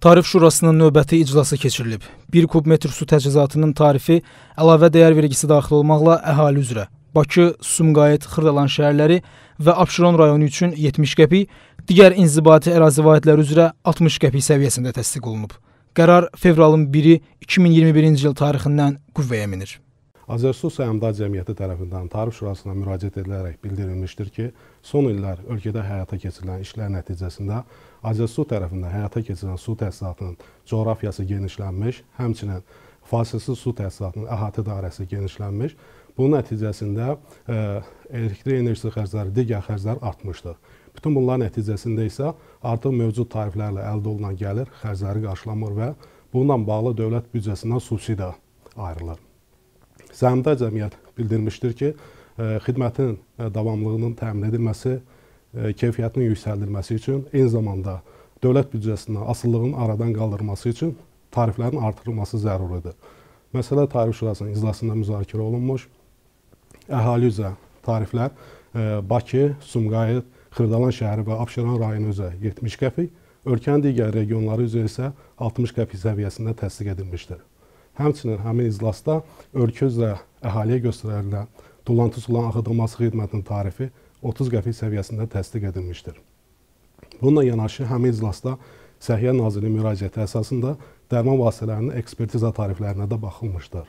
Tarif Şurasının növbəti iclası keçirilib. 1 kub metr su təchizatının tarifi əlavə dəyər vergisi daxil olmaqla əhali üzrə Bakı, Sumqayıt, Xırdalan şəhərləri və Abşeron rayonu üçün 70 qəpik, digər inzibati ərazi vahidləri üzrə 60 qəpik səviyyəsində təsdiq olunub. Qərar fevralın 1-i 2021-ci il tarixindən qüvvəyə minir. Azərsu Əmdad Cəmiyyəti tərəfindən Tarif Şurasına müraciət edilərək bildirilmişdir ki, son illər ölkədə həyata keçirilən işlər nəticəsində Azərsu tərəfindən həyata keçirilən su təsisatının coğrafiyası genişlənmiş, həmçinin fasilsiz su təsisatının əhatə dairəsi genişlənmiş. Bunun nəticəsində e, elektrik enerjisi xərcləri, digər xərclər artmışdır. Bütün bunların nəticəsində isə artıq mövcud tariflərlə əldə olunan gəlir xərcləri qarşılanmır və bununla bağlı dövlət büdcəsindən subsidiya ayrılır. Zəmdar cəmiyyət bildirmişdir ki, e, xidmətin e, davamlılığının təmin edilməsi, e, keyfiyyətinin yüksəldilməsi üçün, eyni zamanda dövlət büdcəsindən asılılığın aradan qaldırılması üçün tariflərin artırılması zəruridir. Məsələ Tarif Şurasının iclasında müzakirə olunmuş. Əhali üzrə tariflər Bakı, Sumqayıt, Xırdalan şəhəri və Abşeron rayonu üzrə 70 qəpik, ölkənin digər regionları üzrə isə 60 qəpik səviyyəsində təsdiq edilmişdir. Həmçinin həmin iclasda ölkə əhaliyə göstərilən tullantı suların axıdılması xidmətinin tarifi 30 qəpik səviyyəsində təsdiq edilmişdir. Bununla yanaşı həmin iclasda Səhiyyə Nazirinin müraciəti əsasında dərman vasitələrinin ekspertiza tariflərinə də baxılmışdır.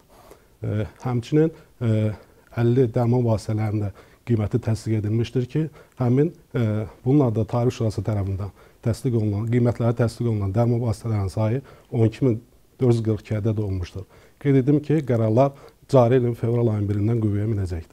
E, həmçinin 50 e, dərman vasitələrində qiyməti təsdiq edilmişdir ki, həmin e, bunlar da Tarif Şurası tərəfindən təsdiq olunan, qiymətləri təsdiq olunan dərman vasitələrinin sayı 12000 442-də də olmuşdur. Qeyd edim ki, qərarlar cari ilin fevral ayının 1-dən qüvvəyə minəcəkdir.